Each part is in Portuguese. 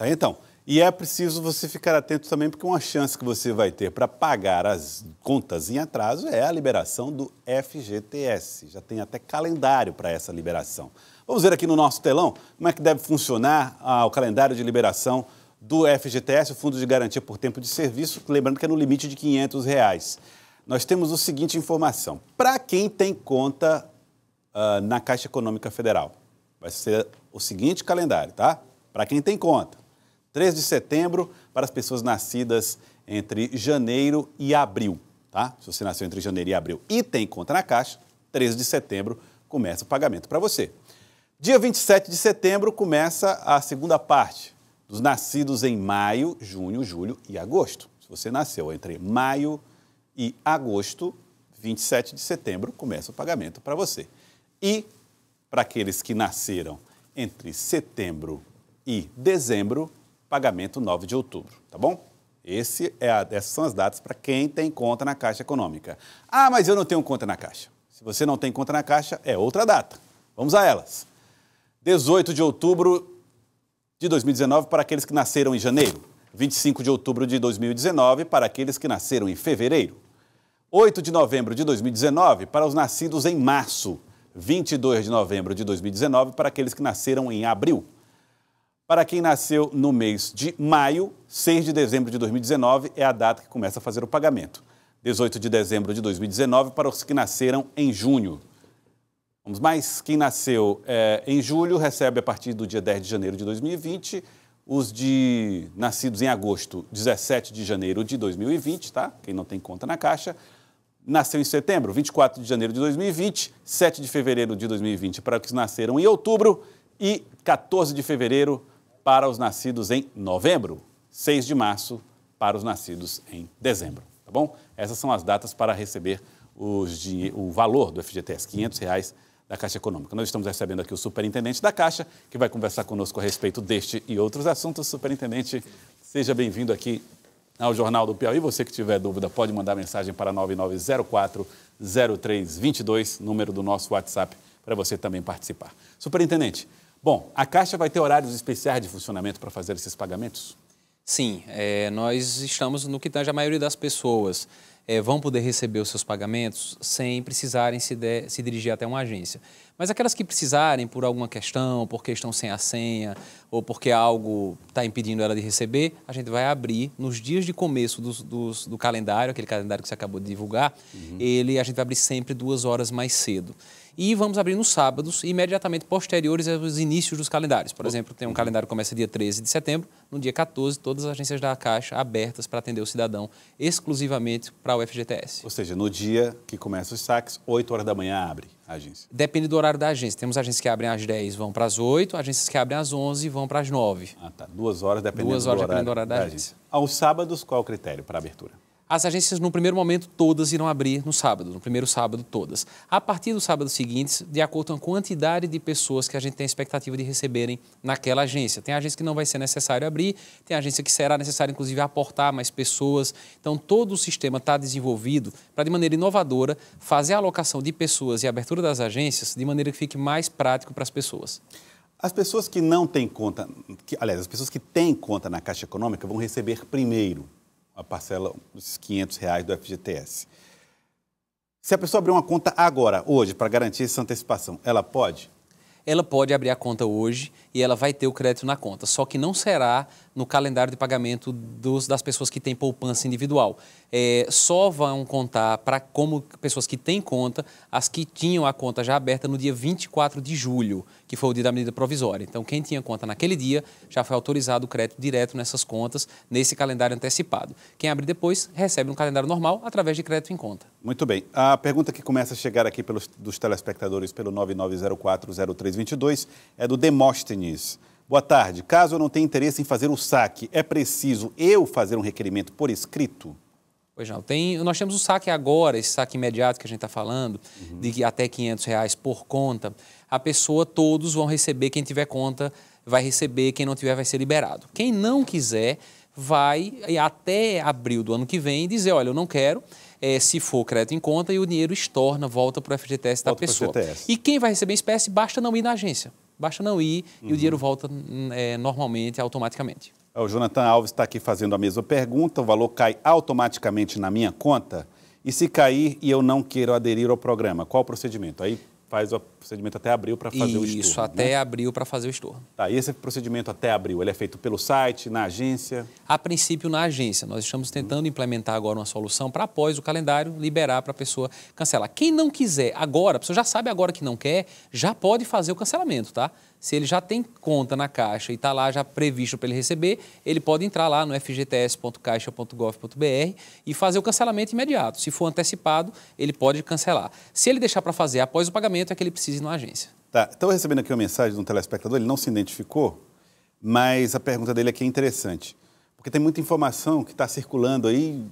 Tá, então, e é preciso você ficar atento também, porque uma chance que você vai ter para pagar as contas em atraso é a liberação do FGTS. Já tem até calendário para essa liberação. Vamos ver aqui no nosso telão como é que deve funcionar ah, o calendário de liberação do FGTS, o Fundo de Garantia por Tempo de Serviço, lembrando que é no limite de R$ 500. Reais. Nós temos o seguinte informação. Para quem tem conta ah, na Caixa Econômica Federal, vai ser o seguinte calendário, tá? Para quem tem conta. 3 de setembro para as pessoas nascidas entre janeiro e abril, tá? Se você nasceu entre janeiro e abril e tem conta na Caixa, 13 de setembro começa o pagamento para você. Dia 27 de setembro começa a segunda parte dos nascidos em maio, junho, julho e agosto. Se você nasceu entre maio e agosto, 27 de setembro começa o pagamento para você. E para aqueles que nasceram entre setembro e dezembro, pagamento 9 de outubro, tá bom? Esse é a, essas são as datas para quem tem conta na Caixa Econômica. Ah, mas eu não tenho conta na Caixa. Se você não tem conta na Caixa, é outra data. Vamos a elas. 18 de outubro de 2019 para aqueles que nasceram em janeiro. 25 de outubro de 2019 para aqueles que nasceram em fevereiro. 8 de novembro de 2019 para os nascidos em março. 22 de novembro de 2019 para aqueles que nasceram em abril. Para quem nasceu no mês de maio, 6 de dezembro de 2019 é a data que começa a fazer o pagamento. 18 de dezembro de 2019 para os que nasceram em junho. Vamos mais, quem nasceu é, em julho recebe a partir do dia 10 de janeiro de 2020, os de nascidos em agosto, 17 de janeiro de 2020, tá? Quem não tem conta na caixa, nasceu em setembro, 24 de janeiro de 2020, 7 de fevereiro de 2020 para os que nasceram em outubro e 14 de fevereiro para os nascidos em novembro, 6 de março para os nascidos em dezembro, tá bom? Essas são as datas para receber o valor do FGTS, R$ 500 reais da Caixa Econômica. Nós estamos recebendo aqui o superintendente da Caixa, que vai conversar conosco a respeito deste e outros assuntos. Superintendente, seja bem-vindo aqui ao Jornal do Piauí. Você que tiver dúvida pode mandar mensagem para 99040322, número do nosso WhatsApp, para você também participar. Superintendente, Bom, a Caixa vai ter horários especiais de funcionamento para fazer esses pagamentos? Sim, é, nós estamos no que tange a maioria das pessoas é, vão poder receber os seus pagamentos sem precisarem se, de, se dirigir até uma agência. Mas aquelas que precisarem por alguma questão, porque estão sem a senha ou porque algo está impedindo ela de receber, a gente vai abrir nos dias de começo do calendário, aquele calendário que você acabou de divulgar, uhum. ele a gente vai abrir sempre duas horas mais cedo. E vamos abrir nos sábados, imediatamente posteriores aos inícios dos calendários. Por uhum. exemplo, tem um uhum. calendário que começa dia 13 de setembro, no dia 14, todas as agências da Caixa abertas para atender o cidadão exclusivamente para para o FGTS. Ou seja, no dia que começa os saques, 8 horas da manhã abre a agência? Depende do horário da agência. Temos agências que abrem às 10 vão para as 8, agências que abrem às 11 vão para as 9. Ah, tá. Duas horas dependendo, Duas horas, do, horário dependendo do horário da, da agência. agência. Aos sábados, qual o critério para abertura? As agências, no primeiro momento, todas irão abrir no sábado, no primeiro sábado, todas. A partir do sábado seguinte, de acordo com a quantidade de pessoas que a gente tem expectativa de receberem naquela agência. Tem agência que não vai ser necessário abrir, tem agência que será necessário, inclusive, aportar mais pessoas. Então, todo o sistema está desenvolvido para, de maneira inovadora, fazer a alocação de pessoas e a abertura das agências de maneira que fique mais prático para as pessoas. As pessoas que não têm conta, que, aliás, as pessoas que têm conta na Caixa Econômica vão receber primeiro a parcela dos 500 reais do FGTS. Se a pessoa abrir uma conta agora, hoje, para garantir essa antecipação, ela pode? Ela pode abrir a conta hoje e ela vai ter o crédito na conta, só que não será no calendário de pagamento dos, das pessoas que têm poupança individual. É, só vão contar para como pessoas que têm conta as que tinham a conta já aberta no dia 24 de julho, que foi o dia da medida provisória. Então, quem tinha conta naquele dia já foi autorizado o crédito direto nessas contas, nesse calendário antecipado. Quem abre depois recebe um calendário normal através de crédito em conta. Muito bem. A pergunta que começa a chegar aqui pelos, dos telespectadores pelo 99040322 é do Demóstenes. Boa tarde. Caso eu não tenha interesse em fazer o saque, é preciso eu fazer um requerimento por escrito? Pois não. Tem, nós temos o saque agora, esse saque imediato que a gente está falando, uhum. de até 500 reais por conta. A pessoa, todos vão receber, quem tiver conta vai receber, quem não tiver vai ser liberado. Quem não quiser vai até abril do ano que vem dizer, olha, eu não quero, é, se for crédito em conta, e o dinheiro estorna, volta para o FGTS da pessoa. FGTS. E quem vai receber espécie, basta não ir na agência basta não ir uhum. e o uhum. dinheiro volta hum, é, normalmente, automaticamente. É, o Jonathan Alves está aqui fazendo a mesma pergunta. O valor cai automaticamente na minha conta? E se cair e eu não quero aderir ao programa, qual o procedimento? Aí faz o procedimento até abril para fazer Isso, o estorno. Isso, até né? abril para fazer o estorno. Tá, e esse procedimento até abril, ele é feito pelo site, na agência? A princípio, na agência. Nós estamos tentando implementar agora uma solução para, após o calendário, liberar para a pessoa cancelar. Quem não quiser agora, a pessoa já sabe agora que não quer, já pode fazer o cancelamento, tá? se ele já tem conta na Caixa e está lá já previsto para ele receber, ele pode entrar lá no fgts.caixa.gov.br e fazer o cancelamento imediato. Se for antecipado, ele pode cancelar. Se ele deixar para fazer após o pagamento, é que ele precisa ir na agência. Tá, estou recebendo aqui uma mensagem de um telespectador, ele não se identificou, mas a pergunta dele aqui é interessante, porque tem muita informação que está circulando aí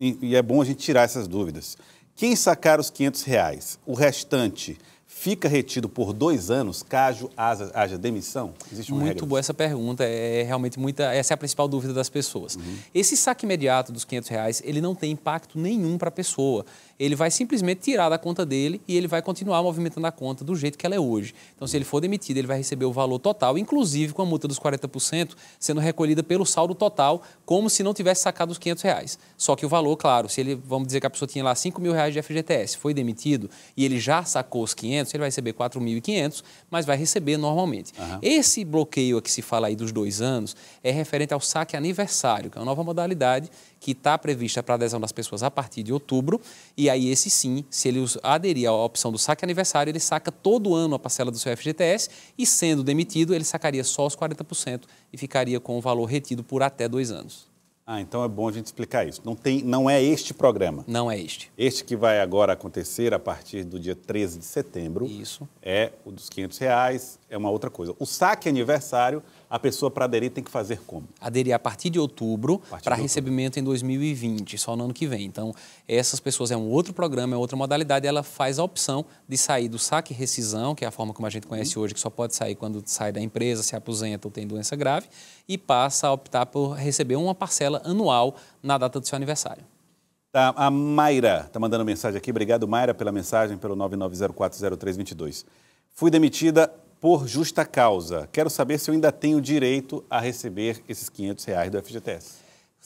e, é bom a gente tirar essas dúvidas. Quem sacar os 500 reais, o restante Fica retido por dois anos caso haja, haja demissão? Existe uma Muito boa essa pergunta. É, é realmente muita. Essa é a principal dúvida das pessoas. Uhum. Esse saque imediato dos 500 reais, ele não tem impacto nenhum para a pessoa ele vai simplesmente tirar da conta dele e ele vai continuar movimentando a conta do jeito que ela é hoje. Então, se ele for demitido, ele vai receber o valor total, inclusive com a multa dos 40% sendo recolhida pelo saldo total, como se não tivesse sacado os 500 reais. Só que o valor, claro, se ele, vamos dizer que a pessoa tinha lá 5 mil reais de FGTS, foi demitido e ele já sacou os 500, ele vai receber 4.500, mas vai receber normalmente. Uhum. Esse bloqueio que se fala aí dos dois anos é referente ao saque aniversário, que é uma nova modalidade que está prevista para adesão das pessoas a partir de outubro. E aí, esse sim, se ele aderir à opção do saque aniversário, ele saca todo ano a parcela do seu FGTS e, sendo demitido, ele sacaria só os 40% e ficaria com o valor retido por até dois anos. Ah, então é bom a gente explicar isso. Não, tem, não é este programa. Não é este. Este que vai agora acontecer a partir do dia 13 de setembro. Isso. É o dos 500 reais, é uma outra coisa. O saque aniversário a pessoa para aderir tem que fazer como? Aderir a partir de outubro para recebimento em 2020, só no ano que vem. Então, essas pessoas é um outro programa, é outra modalidade, ela faz a opção de sair do saque rescisão, que é a forma como a gente conhece uhum. hoje, que só pode sair quando sai da empresa, se aposenta ou tem doença grave, e passa a optar por receber uma parcela anual na data do seu aniversário. Tá, a Mayra está mandando mensagem aqui. Obrigado, Mayra, pela mensagem, pelo 99040322. Fui demitida por justa causa. Quero saber se eu ainda tenho direito a receber esses 500 reais do FGTS.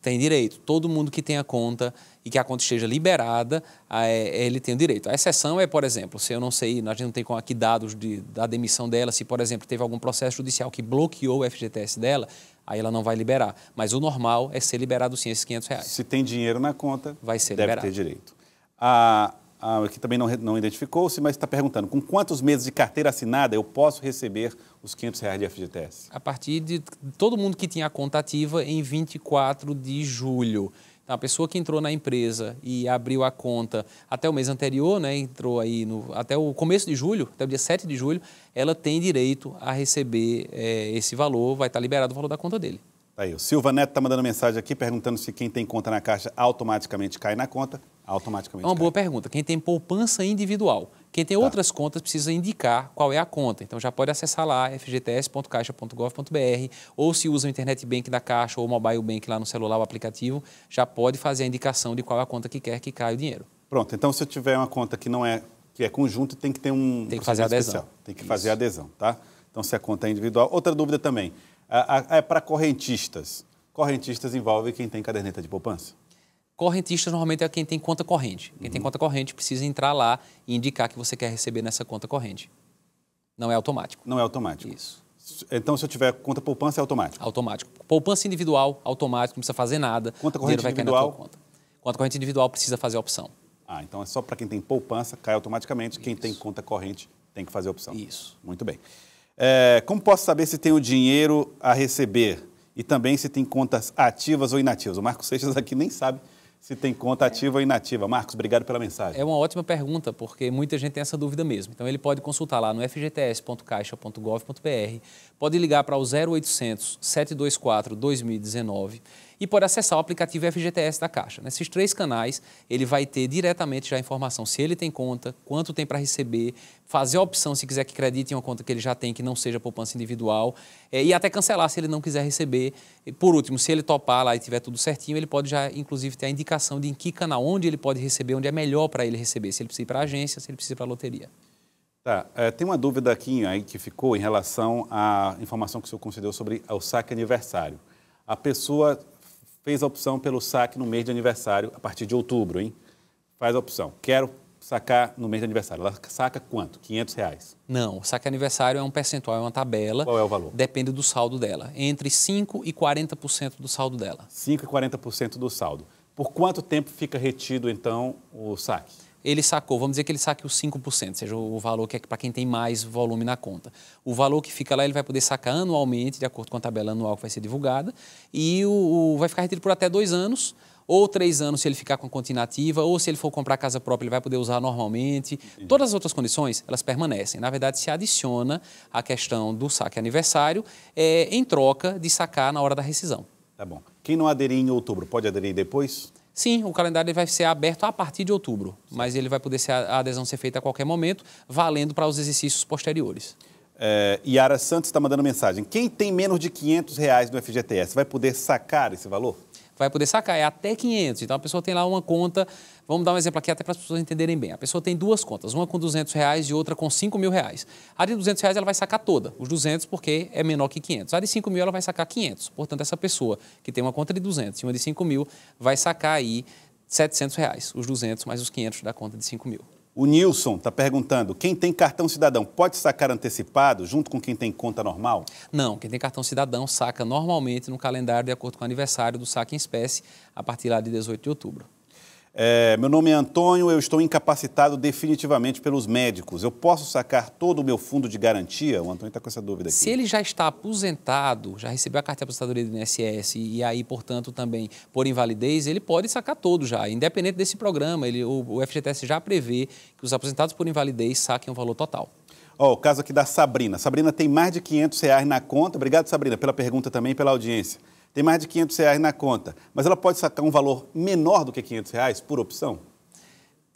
Tem direito. Todo mundo que tenha conta e que a conta esteja liberada, é, ele tem o direito. A exceção é, por exemplo, se eu não sei, a gente não tem aqui dados de, da demissão dela, se, por exemplo, teve algum processo judicial que bloqueou o FGTS dela, aí ela não vai liberar. Mas o normal é ser liberado sim esses 500 reais. Se tem dinheiro na conta, vai ser deve liberado. ter direito. A, ah, é que também não, não identificou-se, mas está perguntando, com quantos meses de carteira assinada eu posso receber os 500 reais de FGTS? A partir de todo mundo que tinha a conta ativa em 24 de julho. Então, a pessoa que entrou na empresa e abriu a conta até o mês anterior, né, entrou aí no, até o começo de julho, até o dia 7 de julho, ela tem direito a receber é, esse valor, vai estar liberado o valor da conta dele. Tá aí, o Silva Neto está mandando mensagem aqui perguntando se quem tem conta na Caixa automaticamente cai na conta. Automaticamente. É uma cai. boa é. pergunta. Quem tem poupança individual, quem tem tá. outras contas precisa indicar qual é a conta. Então já pode acessar lá fgts.caixa.gov.br ou se usa o internet bank da Caixa ou o mobile bank lá no celular, o aplicativo, já pode fazer a indicação de qual é a conta que quer que caia o dinheiro. Pronto. Então se eu tiver uma conta que não é que é conjunto, tem que ter um tem que fazer adesão. Especial. Tem que Isso. fazer adesão, tá? Então se a conta é individual. Outra dúvida também. É para correntistas. Correntistas envolve quem tem caderneta de poupança? Correntista normalmente é quem tem conta corrente. Quem uhum. tem conta corrente precisa entrar lá e indicar que você quer receber nessa conta corrente. Não é automático. Não é automático. Isso. Então, se eu tiver conta poupança, é automático? Automático. Poupança individual, automático, não precisa fazer nada. Conta corrente individual? Conta. conta. corrente individual precisa fazer a opção. Ah, então é só para quem tem poupança, cai automaticamente. Isso. Quem tem conta corrente tem que fazer a opção. Isso. Muito bem. É, como posso saber se tenho dinheiro a receber e também se tem contas ativas ou inativas? O Marco Seixas aqui nem sabe se tem conta ativa ou inativa. Marcos, obrigado pela mensagem. É uma ótima pergunta, porque muita gente tem essa dúvida mesmo. Então, ele pode consultar lá no fgts.caixa.gov.br, pode ligar para o 0800 724 2019 e pode acessar o aplicativo FGTS da Caixa. Nesses três canais, ele vai ter diretamente já a informação se ele tem conta, quanto tem para receber, fazer a opção se quiser que credite em uma conta que ele já tem, que não seja poupança individual, é, e até cancelar se ele não quiser receber. E, por último, se ele topar lá e tiver tudo certinho, ele pode já, inclusive, ter a indicação de em que canal, onde ele pode receber, onde é melhor para ele receber, se ele precisa ir para a agência, se ele precisa ir para a loteria. Tá, é, tem uma dúvida aqui aí que ficou em relação à informação que o senhor concedeu sobre o saque aniversário. A pessoa fez a opção pelo saque no mês de aniversário, a partir de outubro, hein? Faz a opção. Quero sacar no mês de aniversário. Ela saca quanto? 500 reais? Não, o saque aniversário é um percentual, é uma tabela. Qual é o valor? Depende do saldo dela. Entre 5% e 40% do saldo dela. 5% e 40% do saldo. Por quanto tempo fica retido, então, o saque? ele sacou, vamos dizer que ele saque os 5%, seja o valor que é para quem tem mais volume na conta. O valor que fica lá, ele vai poder sacar anualmente, de acordo com a tabela anual que vai ser divulgada, e o, o vai ficar retido por até dois anos, ou três anos se ele ficar com a conta inativa, ou se ele for comprar casa própria, ele vai poder usar normalmente. Entendi. Todas as outras condições, elas permanecem. Na verdade, se adiciona a questão do saque aniversário é, em troca de sacar na hora da rescisão. Tá bom. Quem não aderir em outubro, pode aderir depois? Sim, o calendário vai ser aberto a partir de outubro, mas ele vai poder ser a adesão ser feita a qualquer momento, valendo para os exercícios posteriores. É, Yara Santos está mandando mensagem. Quem tem menos de 500 reais no FGTS vai poder sacar esse valor? vai poder sacar, é até 500. Então a pessoa tem lá uma conta, vamos dar um exemplo aqui até para as pessoas entenderem bem. A pessoa tem duas contas, uma com 200 reais e outra com 5 mil reais. A de 200 reais ela vai sacar toda, os 200 porque é menor que 500. A de 5 mil ela vai sacar 500. Portanto, essa pessoa que tem uma conta de 200 e uma de 5 mil vai sacar aí 700 reais, os 200 mais os 500 da conta de 5 mil. O Nilson está perguntando: quem tem cartão cidadão pode sacar antecipado junto com quem tem conta normal? Não, quem tem cartão cidadão saca normalmente no calendário de acordo com o aniversário do saque em espécie, a partir lá de 18 de outubro. É, meu nome é Antônio, eu estou incapacitado definitivamente pelos médicos. Eu posso sacar todo o meu fundo de garantia? O Antônio está com essa dúvida aqui. Se ele já está aposentado, já recebeu a carta de aposentadoria do INSS e aí, portanto, também por invalidez, ele pode sacar todo já, independente desse programa. Ele, o, o FGTS já prevê que os aposentados por invalidez saquem o valor total. Ó, oh, o caso aqui da Sabrina. Sabrina tem mais de 500 reais na conta. Obrigado, Sabrina, pela pergunta também e pela audiência tem mais de 500 reais na conta, mas ela pode sacar um valor menor do que 500 reais por opção?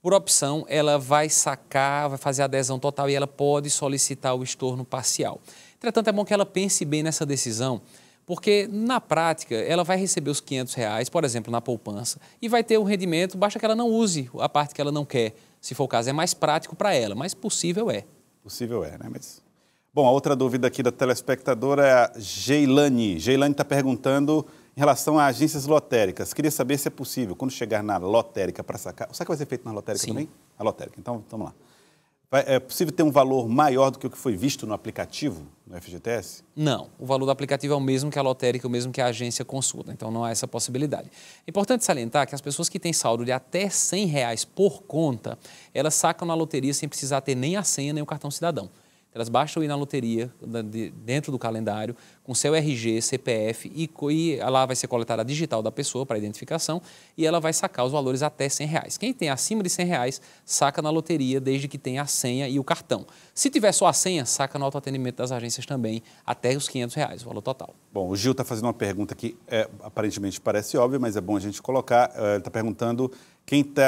Por opção, ela vai sacar, vai fazer a adesão total e ela pode solicitar o estorno parcial. Entretanto, é bom que ela pense bem nessa decisão, porque na prática ela vai receber os 500 reais, por exemplo, na poupança, e vai ter um rendimento, basta que ela não use a parte que ela não quer. Se for o caso, é mais prático para ela, mas possível é. Possível é, né? Mas Bom, a outra dúvida aqui da telespectadora é a Geilane. Geilane está perguntando em relação a agências lotéricas. Queria saber se é possível, quando chegar na lotérica para sacar. Será que vai ser feito na lotérica Sim. também? A lotérica. Então, vamos lá. É possível ter um valor maior do que o que foi visto no aplicativo, no FGTS? Não. O valor do aplicativo é o mesmo que a lotérica, o mesmo que a agência consulta. Então, não há essa possibilidade. É importante salientar que as pessoas que têm saldo de até 100 reais por conta, elas sacam na loteria sem precisar ter nem a senha nem o cartão cidadão. Elas bastam ir na loteria, dentro do calendário, com seu RG, CPF, e, e lá vai ser coletada a digital da pessoa para identificação e ela vai sacar os valores até 100 reais. Quem tem acima de 100 reais, saca na loteria desde que tenha a senha e o cartão. Se tiver só a senha, saca no autoatendimento das agências também até os 500 reais, o valor total. Bom, o Gil está fazendo uma pergunta que é, aparentemente parece óbvia, mas é bom a gente colocar. Eh, ele está perguntando quem, tá,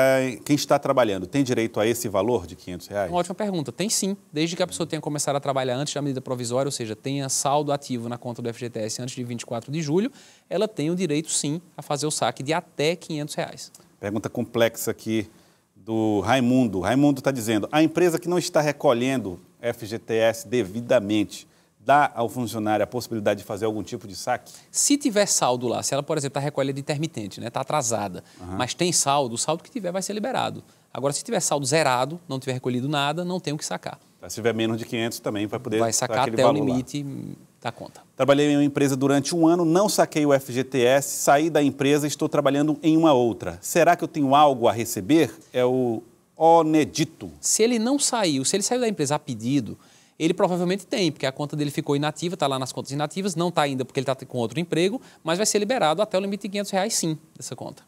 quem, está trabalhando tem direito a esse valor de 500 reais? Uma ótima pergunta. Tem sim, desde que a pessoa tenha começado a trabalhar antes da medida provisória, ou seja, tenha saldo ativo na conta do FGTS antes de 24 de julho, ela tem o direito sim a fazer o saque de até 500 reais. Pergunta complexa aqui do Raimundo. Raimundo está dizendo, a empresa que não está recolhendo FGTS devidamente dá ao funcionário a possibilidade de fazer algum tipo de saque? Se tiver saldo lá, se ela, por exemplo, está recolhida intermitente, né, está atrasada, uhum. mas tem saldo, o saldo que tiver vai ser liberado. Agora, se tiver saldo zerado, não tiver recolhido nada, não tem o que sacar. Tá, se tiver menos de 500 também vai poder... Vai sacar até o limite lá. da conta. Trabalhei em uma empresa durante um ano, não saquei o FGTS, saí da empresa e estou trabalhando em uma outra. Será que eu tenho algo a receber? É o onedito. Se ele não saiu, se ele saiu da empresa a pedido ele provavelmente tem, porque a conta dele ficou inativa, está lá nas contas inativas, não está ainda porque ele está com outro emprego, mas vai ser liberado até o limite de 500 reais sim, dessa conta.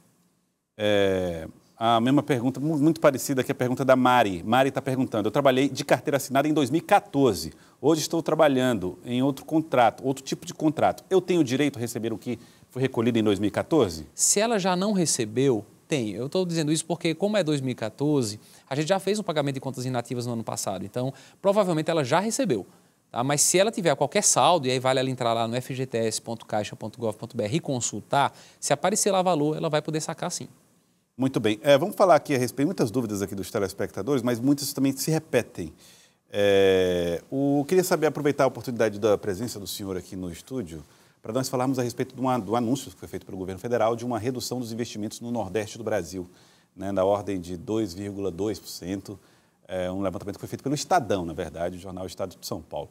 É, a mesma pergunta, muito parecida que a pergunta da Mari. Mari está perguntando, eu trabalhei de carteira assinada em 2014, hoje estou trabalhando em outro contrato, outro tipo de contrato. Eu tenho direito a receber o que foi recolhido em 2014? Se ela já não recebeu, tem. Eu estou dizendo isso porque, como é 2014, a gente já fez um pagamento de contas inativas no ano passado. Então, provavelmente ela já recebeu. Tá? Mas se ela tiver qualquer saldo, e aí vale ela entrar lá no fgts.caixa.gov.br e consultar, se aparecer lá valor, ela vai poder sacar sim. Muito bem. É, vamos falar aqui a respeito, muitas dúvidas aqui dos telespectadores, mas muitas também se repetem. É, o, queria saber, aproveitar a oportunidade da presença do senhor aqui no estúdio, para nós falarmos a respeito de, uma, anúncio que foi feito pelo governo federal de uma redução dos investimentos no Nordeste do Brasil, né, na ordem de 2,2%. É um levantamento que foi feito pelo Estadão, na verdade, o jornal Estado de São Paulo.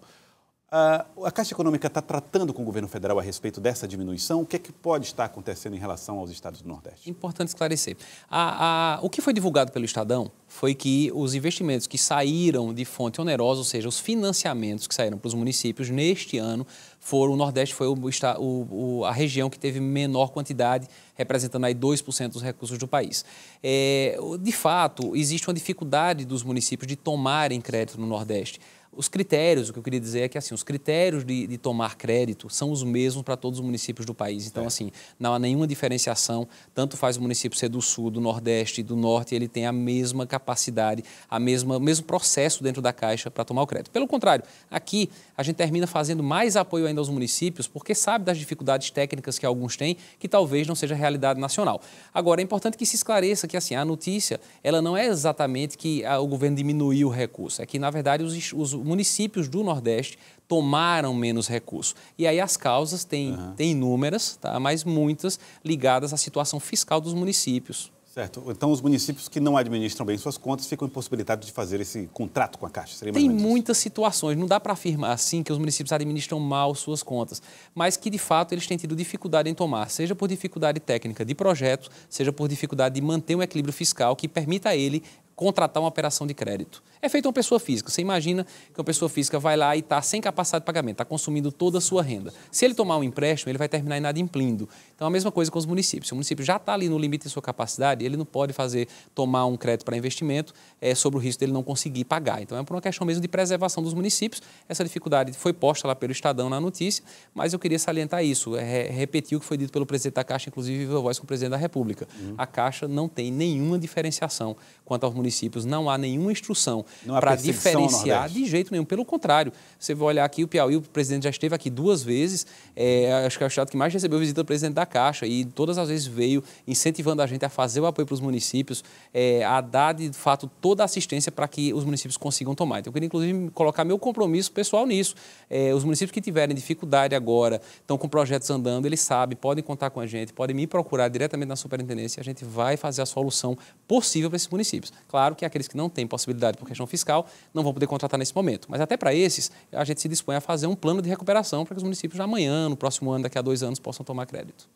Ah, a Caixa Econômica está tratando com o governo federal a respeito dessa diminuição? O que é que pode estar acontecendo em relação aos estados do Nordeste? Importante esclarecer. A, a, o que foi divulgado pelo Estadão foi que os investimentos que saíram de fonte onerosa, ou seja, os financiamentos que saíram para os municípios neste ano, foram o Nordeste foi o, o, a região que teve menor quantidade, representando aí 2% dos recursos do país. É, de fato, existe uma dificuldade dos municípios de tomarem crédito no Nordeste. Os critérios, o que eu queria dizer é que assim, os critérios de, de tomar crédito são os mesmos para todos os municípios do país. Então, é. assim, não há nenhuma diferenciação. Tanto faz o município ser do sul, do nordeste, do norte, ele tem a mesma capacidade, a mesma, o mesmo processo dentro da Caixa para tomar o crédito. Pelo contrário, aqui a gente termina fazendo mais apoio ainda aos municípios, porque sabe das dificuldades técnicas que alguns têm, que talvez não seja realidade nacional. Agora, é importante que se esclareça que assim, a notícia ela não é exatamente que a, ah, o governo diminuiu o recurso, é que, na verdade, os, os municípios do Nordeste tomaram menos recursos. E aí as causas têm, uhum. têm inúmeras, tá? mas muitas ligadas à situação fiscal dos municípios. Certo. Então, os municípios que não administram bem suas contas ficam impossibilitados de fazer esse contrato com a Caixa. Seria Tem muitas situações. Não dá para afirmar, assim, que os municípios administram mal suas contas, mas que, de fato, eles têm tido dificuldade em tomar, seja por dificuldade técnica de projetos, seja por dificuldade de manter um equilíbrio fiscal que permita a ele contratar uma operação de crédito. É feito uma pessoa física. Você imagina que uma pessoa física vai lá e está sem capacidade de pagamento, está consumindo toda a sua renda. Se ele tomar um empréstimo, ele vai terminar inadimplindo. Então, a mesma coisa com os municípios. Se o município já está ali no limite de sua capacidade, ele não pode fazer tomar um crédito para investimento é, sobre o risco dele não conseguir pagar. Então, é por uma questão mesmo de preservação dos municípios. Essa dificuldade foi posta lá pelo Estadão na notícia, mas eu queria salientar isso, é, repetir o que foi dito pelo presidente da Caixa, inclusive, viva voz com o presidente da República. Uhum. A Caixa não tem nenhuma diferenciação quanto aos municípios municípios, não há nenhuma instrução para diferenciar de jeito nenhum. Pelo contrário, você vai olhar aqui, o Piauí, o presidente já esteve aqui duas vezes, é, acho que é o estado que mais recebeu visita do presidente da Caixa e todas as vezes veio incentivando a gente a fazer o apoio para os municípios, é, a dar, de fato, toda a assistência para que os municípios consigam tomar. Então, eu queria, inclusive, colocar meu compromisso pessoal nisso. É, os municípios que tiverem dificuldade agora, estão com projetos andando, eles sabem, podem contar com a gente, podem me procurar diretamente na superintendência e a gente vai fazer a solução possível para esses municípios. Claro que aqueles que não têm possibilidade por questão fiscal não vão poder contratar nesse momento. Mas até para esses, a gente se dispõe a fazer um plano de recuperação para que os municípios amanhã, no próximo ano, daqui a dois anos, possam tomar crédito.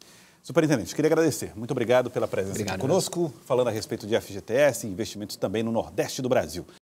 Superintendente, queria agradecer. Muito obrigado pela presença obrigado, né? conosco, falando a respeito de FGTS e investimentos também no Nordeste do Brasil.